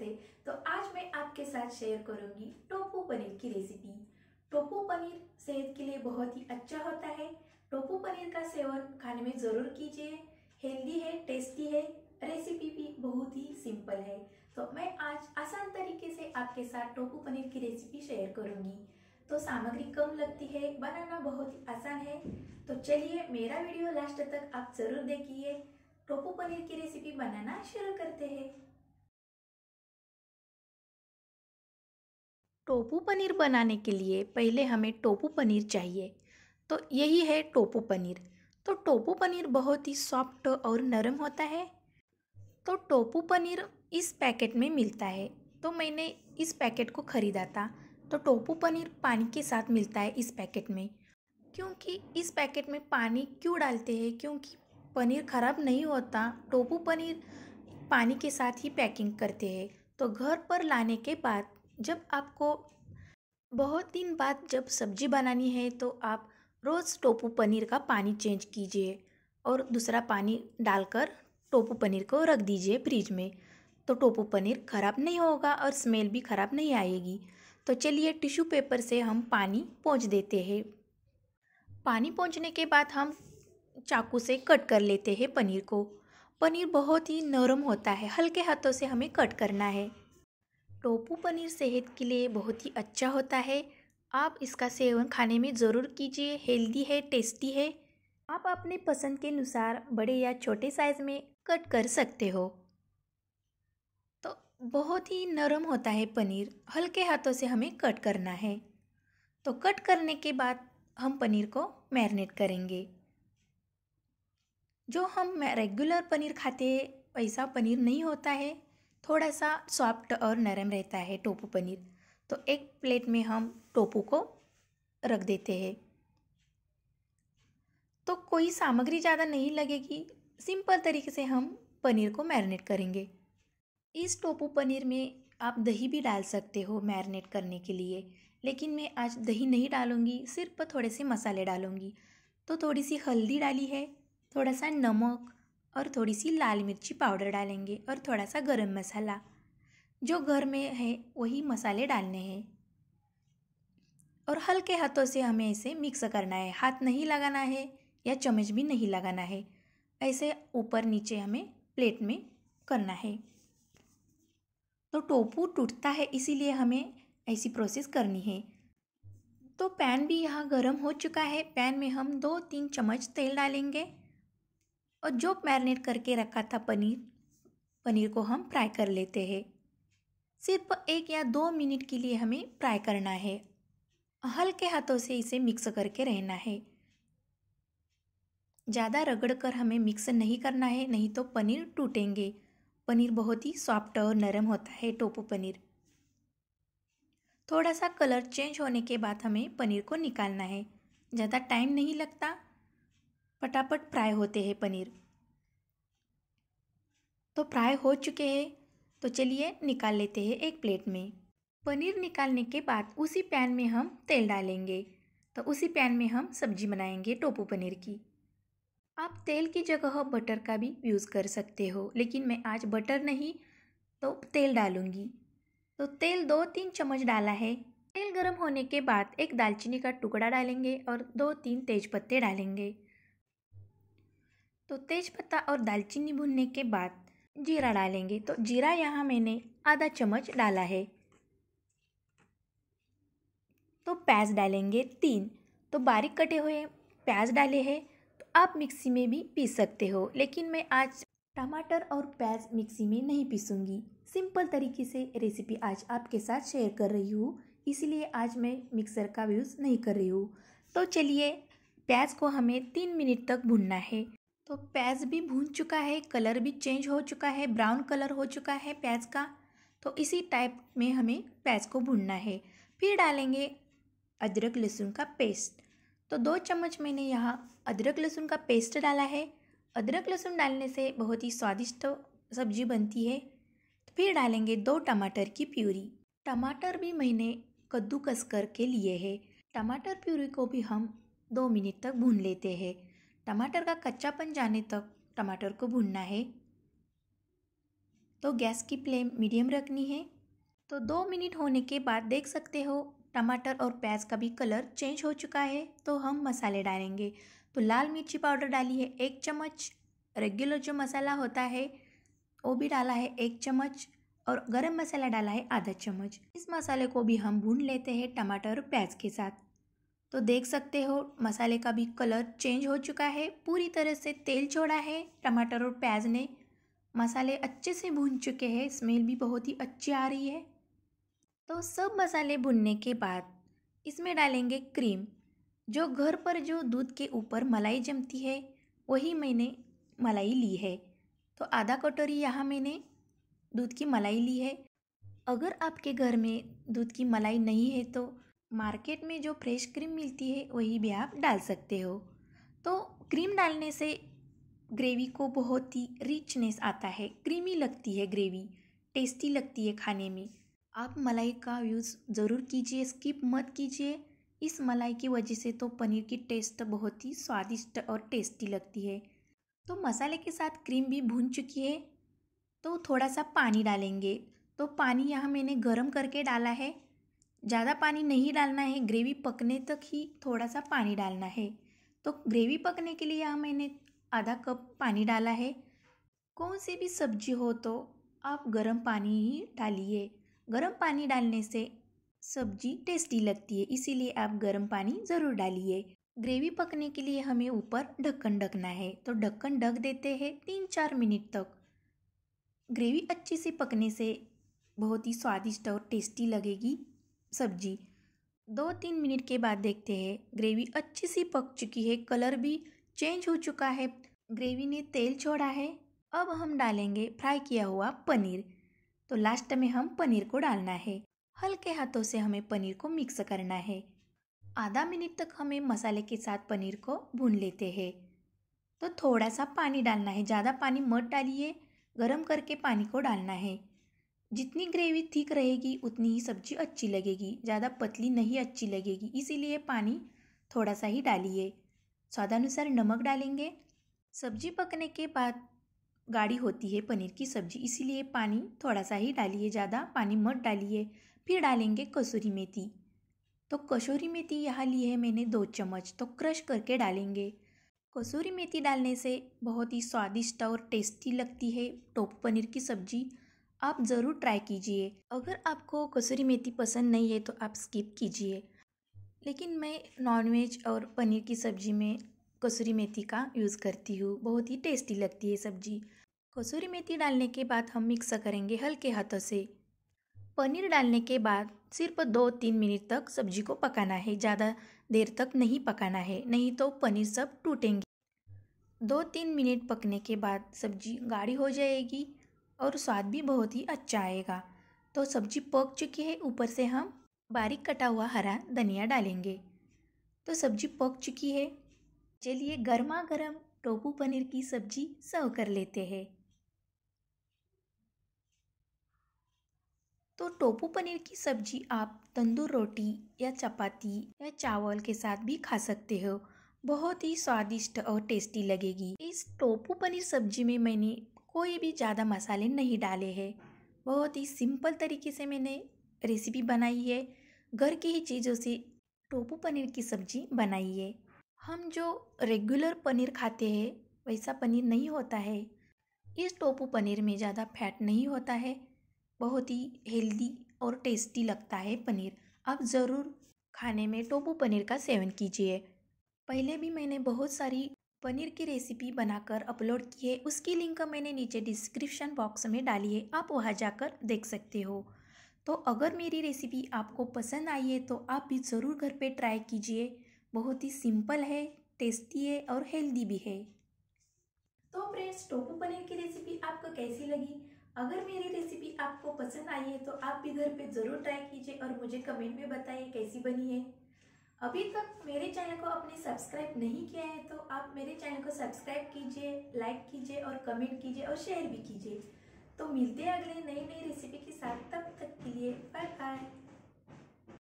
थे तो आज मैं आपके साथ शेयर करूंगी टोपू पनीर की रेसिपी टोपू पनीर सेहत के लिए बहुत ही अच्छा होता है टोपू पनीर का सेवन खाने में ज़रूर कीजिए हेल्दी है टेस्टी है रेसिपी भी बहुत ही सिंपल है तो मैं आज आसान तरीके से आपके साथ टोपू पनीर की रेसिपी शेयर करूंगी तो सामग्री कम लगती है बनाना बहुत ही आसान है तो चलिए मेरा वीडियो लास्ट तक आप ज़रूर देखिए टोपू पनीर की रेसिपी बनाना शुरू करते हैं टोपू पनीर बनाने के लिए पहले हमें टोपू पनीर चाहिए तो यही है टोपू पनीर तो टोपू पनीर बहुत ही सॉफ्ट और नरम होता है तो टोपू पनीर इस पैकेट में मिलता है तो मैंने इस पैकेट को ख़रीदा था तो टोपू पनीर पानी के साथ मिलता है इस पैकेट में क्योंकि इस पैकेट में पानी क्यों डालते हैं क्योंकि पनीर ख़राब नहीं होता टोपू पनीर पानी के साथ ही पैकिंग करते हैं तो घर पर लाने के बाद जब आपको बहुत दिन बाद जब सब्जी बनानी है तो आप रोज़ टोपू पनीर का पानी चेंज कीजिए और दूसरा पानी डालकर टोपू पनीर को रख दीजिए फ्रिज में तो टोपू पनीर ख़राब नहीं होगा और स्मेल भी ख़राब नहीं आएगी तो चलिए टिश्यू पेपर से हम पानी पोंछ देते हैं पानी पोंछने के बाद हम चाकू से कट कर लेते हैं पनीर को पनीर बहुत ही नरम होता है हल्के हाथों से हमें कट करना है टोपू पनीर सेहत के लिए बहुत ही अच्छा होता है आप इसका सेवन खाने में ज़रूर कीजिए हेल्दी है टेस्टी है आप अपने पसंद के अनुसार बड़े या छोटे साइज़ में कट कर सकते हो तो बहुत ही नरम होता है पनीर हल्के हाथों से हमें कट करना है तो कट करने के बाद हम पनीर को मैरिनेट करेंगे जो हम रेगुलर पनीर खाते हैं वैसा पनीर नहीं होता है थोड़ा सा सॉफ्ट और नरम रहता है टोपू पनीर तो एक प्लेट में हम टोपू को रख देते हैं तो कोई सामग्री ज़्यादा नहीं लगेगी सिंपल तरीके से हम पनीर को मैरिनेट करेंगे इस टोपू पनीर में आप दही भी डाल सकते हो मैरिनेट करने के लिए लेकिन मैं आज दही नहीं डालूँगी सिर्फ थोड़े से मसाले डालूँगी तो थोड़ी सी हल्दी डाली है थोड़ा सा नमक और थोड़ी सी लाल मिर्ची पाउडर डालेंगे और थोड़ा सा गरम मसाला जो घर में है वही मसाले डालने हैं और हल्के हाथों से हमें इसे मिक्स करना है हाथ नहीं लगाना है या चम्मच भी नहीं लगाना है ऐसे ऊपर नीचे हमें प्लेट में करना है तो टोपू टूटता है इसीलिए हमें ऐसी प्रोसेस करनी है तो पैन भी यहाँ गर्म हो चुका है पैन में हम दो तीन चम्मच तेल डालेंगे और जो मैरिनेट करके रखा था पनीर पनीर को हम फ्राई कर लेते हैं सिर्फ एक या दो मिनट के लिए हमें फ्राई करना है हल्के हाथों से इसे मिक्स करके रहना है ज़्यादा रगड़ कर हमें मिक्स नहीं करना है नहीं तो पनीर टूटेंगे पनीर बहुत ही सॉफ्ट और नरम होता है टोपू पनीर थोड़ा सा कलर चेंज होने के बाद हमें पनीर को निकालना है ज़्यादा टाइम नहीं लगता पटापट फ्राई होते हैं पनीर तो फ्राई हो चुके हैं तो चलिए निकाल लेते हैं एक प्लेट में पनीर निकालने के बाद उसी पैन में हम तेल डालेंगे तो उसी पैन में हम सब्जी बनाएंगे टोपू पनीर की आप तेल की जगह बटर का भी यूज़ कर सकते हो लेकिन मैं आज बटर नहीं तो तेल डालूँगी तो तेल दो तीन चम्मच डाला है तेल गर्म होने के बाद एक दालचीनी का टुकड़ा डालेंगे और दो तीन तेज पत्ते डालेंगे तो तेज़पत्ता और दालचीनी भुनने के बाद जीरा डालेंगे तो जीरा यहाँ मैंने आधा चम्मच डाला है तो प्याज डालेंगे तीन तो बारीक कटे हुए प्याज डाले हैं तो आप मिक्सी में भी पीस सकते हो लेकिन मैं आज टमाटर और प्याज मिक्सी में नहीं पीसूंगी सिंपल तरीके से रेसिपी आज आपके साथ शेयर कर रही हूँ इसलिए आज मैं मिक्सर का यूज़ नहीं कर रही हूँ तो चलिए प्याज को हमें तीन मिनट तक भुनना है तो प्याज भी भून चुका है कलर भी चेंज हो चुका है ब्राउन कलर हो चुका है प्याज का तो इसी टाइप में हमें प्याज को भूनना है फिर डालेंगे अदरक लहसुन का पेस्ट तो दो चम्मच मैंने यहाँ अदरक लहसुन का पेस्ट डाला है अदरक लहसुन डालने से बहुत ही स्वादिष्ट सब्जी बनती है तो फिर डालेंगे दो टमाटर की प्यूरी टमाटर भी मैंने कद्दूकस करके लिए है टमाटर प्यूरी को भी हम दो मिनट तक भून लेते हैं टमाटर का कच्चापन जाने तक टमाटर को भूनना है तो गैस की फ्लेम मीडियम रखनी है तो दो मिनट होने के बाद देख सकते हो टमाटर और प्याज का भी कलर चेंज हो चुका है तो हम मसाले डालेंगे तो लाल मिर्ची पाउडर डाली है एक चम्मच रेगुलर जो मसाला होता है वो भी डाला है एक चम्मच और गरम मसाला डाला है आधा चम्मच इस मसाले को भी हम भून लेते हैं टमाटर और प्याज के साथ तो देख सकते हो मसाले का भी कलर चेंज हो चुका है पूरी तरह से तेल छोड़ा है टमाटर और प्याज ने मसाले अच्छे से भून चुके हैं स्मेल भी बहुत ही अच्छी आ रही है तो सब मसाले भुनने के बाद इसमें डालेंगे क्रीम जो घर पर जो दूध के ऊपर मलाई जमती है वही मैंने मलाई ली है तो आधा कटोरी यहाँ मैंने दूध की मलाई ली है अगर आपके घर में दूध की मलाई नहीं है तो मार्केट में जो फ्रेश क्रीम मिलती है वही भी आप डाल सकते हो तो क्रीम डालने से ग्रेवी को बहुत ही रिचनेस आता है क्रीमी लगती है ग्रेवी टेस्टी लगती है खाने में आप मलाई का यूज़ ज़रूर कीजिए स्किप मत कीजिए इस मलाई की वजह से तो पनीर की टेस्ट बहुत ही स्वादिष्ट और टेस्टी लगती है तो मसाले के साथ क्रीम भी भून चुकी है तो थोड़ा सा पानी डालेंगे तो पानी यहाँ मैंने गर्म करके डाला है ज़्यादा पानी नहीं डालना है ग्रेवी पकने तक ही थोड़ा सा पानी डालना है तो ग्रेवी पकने के लिए यहाँ मैंने आधा कप पानी डाला है कौन सी भी सब्जी हो तो आप गर्म पानी ही डालिए गर्म पानी डालने से सब्जी टेस्टी लगती है इसीलिए आप गर्म पानी ज़रूर डालिए ग्रेवी पकने के लिए हमें ऊपर ढक्कन ढकना है तो ढक्कन ढक देते हैं तीन चार मिनट तक ग्रेवी अच्छी से पकने से बहुत ही स्वादिष्ट और टेस्टी लगेगी सब्जी दो तीन मिनट के बाद देखते हैं ग्रेवी अच्छी सी पक चुकी है कलर भी चेंज हो चुका है ग्रेवी ने तेल छोड़ा है अब हम डालेंगे फ्राई किया हुआ पनीर तो लास्ट में हम पनीर को डालना है हल्के हाथों से हमें पनीर को मिक्स करना है आधा मिनट तक हमें मसाले के साथ पनीर को भून लेते हैं तो थोड़ा सा पानी डालना है ज़्यादा पानी मत डालिए गर्म करके पानी को डालना है जितनी ग्रेवी थिक रहेगी उतनी ही सब्जी अच्छी लगेगी ज़्यादा पतली नहीं अच्छी लगेगी इसीलिए पानी थोड़ा सा ही डालिए स्वादानुसार नमक डालेंगे सब्जी पकने के बाद गाढ़ी होती है पनीर की सब्जी इसीलिए पानी थोड़ा सा ही डालिए ज़्यादा पानी मत डालिए फिर डालेंगे कसूरी मेथी तो कसूरी मेथी यहाँ ली है मैंने दो चम्मच तो क्रश करके डालेंगे कसूरी मेथी डालने से बहुत ही स्वादिष्ट और टेस्टी लगती है टोप पनीर की सब्जी आप ज़रूर ट्राई कीजिए अगर आपको कसूरी मेथी पसंद नहीं है तो आप स्किप कीजिए लेकिन मैं नॉनवेज और पनीर की सब्ज़ी में कसूरी मेथी का यूज़ करती हूँ बहुत ही टेस्टी लगती है सब्ज़ी कसूरी मेथी डालने के बाद हम मिक्स करेंगे हल्के हाथों से पनीर डालने के बाद सिर्फ दो तीन मिनट तक सब्जी को पकाना है ज़्यादा देर तक नहीं पकाना है नहीं तो पनीर सब टूटेंगे दो तीन मिनट पकने के बाद सब्जी गाढ़ी हो जाएगी और स्वाद भी बहुत ही अच्छा आएगा तो सब्जी पक चुकी है ऊपर से हम बारीक कटा हुआ हरा धनिया डालेंगे तो सब्जी पक चुकी है चलिए गर्मा गर्म टोपू पनीर की सब्जी सर्व कर लेते हैं तो टोपू पनीर की सब्जी आप तंदूर रोटी या चपाती या चावल के साथ भी खा सकते हो बहुत ही स्वादिष्ट और टेस्टी लगेगी इस टोपू पनीर सब्जी में मैंने कोई भी ज़्यादा मसाले नहीं डाले हैं बहुत ही सिंपल तरीके से मैंने रेसिपी बनाई है घर की ही चीज़ों से टोपू पनीर की सब्ज़ी बनाई है हम जो रेगुलर पनीर खाते हैं वैसा पनीर नहीं होता है इस टोपू पनीर में ज़्यादा फैट नहीं होता है बहुत ही हेल्दी और टेस्टी लगता है पनीर अब ज़रूर खाने में टोपू पनीर का सेवन कीजिए पहले भी मैंने बहुत सारी पनीर की रेसिपी बनाकर अपलोड की है उसकी लिंक मैंने नीचे डिस्क्रिप्शन बॉक्स में डाली है आप वहाँ जाकर देख सकते हो तो अगर मेरी रेसिपी आपको पसंद आई है तो आप भी ज़रूर घर पे ट्राई कीजिए बहुत ही सिंपल है टेस्टी है और हेल्दी भी है तो फ्रेंड्स टोपू पनीर की रेसिपी आपको कैसी लगी अगर मेरी रेसिपी आपको पसंद आई है तो आप भी घर पे ज़रूर ट्राई कीजिए और मुझे कमेंट में बताइए कैसी बनी है अभी तक मेरे चैनल को आपने सब्सक्राइब नहीं किया है तो आप मेरे चैनल को सब्सक्राइब कीजिए लाइक कीजिए और कमेंट कीजिए और शेयर भी कीजिए तो मिलते हैं अगले नई नई रेसिपी के साथ तब तक के लिए बाय बाय